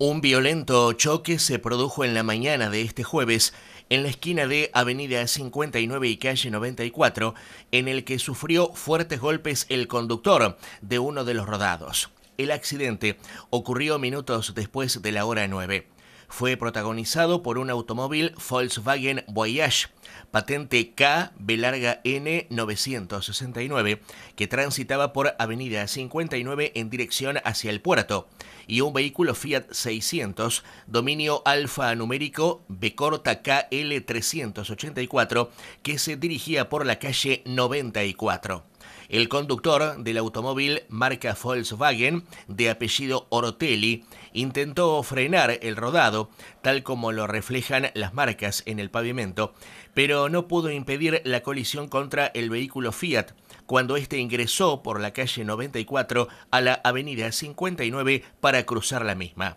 Un violento choque se produjo en la mañana de este jueves en la esquina de Avenida 59 y Calle 94, en el que sufrió fuertes golpes el conductor de uno de los rodados. El accidente ocurrió minutos después de la hora 9 fue protagonizado por un automóvil Volkswagen Voyage, patente K larga N 969, que transitaba por Avenida 59 en dirección hacia el puerto, y un vehículo Fiat 600, dominio alfanumérico B corta KL 384, que se dirigía por la calle 94. El conductor del automóvil marca Volkswagen, de apellido Orotelli intentó frenar el rodado, tal como lo reflejan las marcas en el pavimento, pero no pudo impedir la colisión contra el vehículo Fiat cuando éste ingresó por la calle 94 a la avenida 59 para cruzar la misma.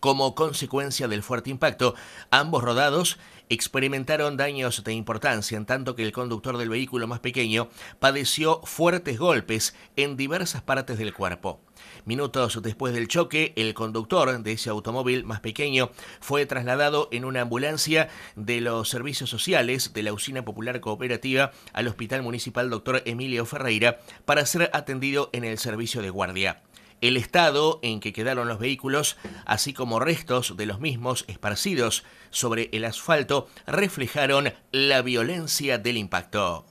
Como consecuencia del fuerte impacto, ambos rodados experimentaron daños de importancia, en tanto que el conductor del vehículo más pequeño padeció fuertes golpes en diversas partes del cuerpo. Minutos después del choque, el conductor de ese automóvil más pequeño fue trasladado en una ambulancia de los servicios sociales de la Usina Popular Cooperativa al Hospital Municipal Dr. Emilio Ferreira para ser atendido en el servicio de guardia. El estado en que quedaron los vehículos, así como restos de los mismos esparcidos sobre el asfalto, reflejaron la violencia del impacto.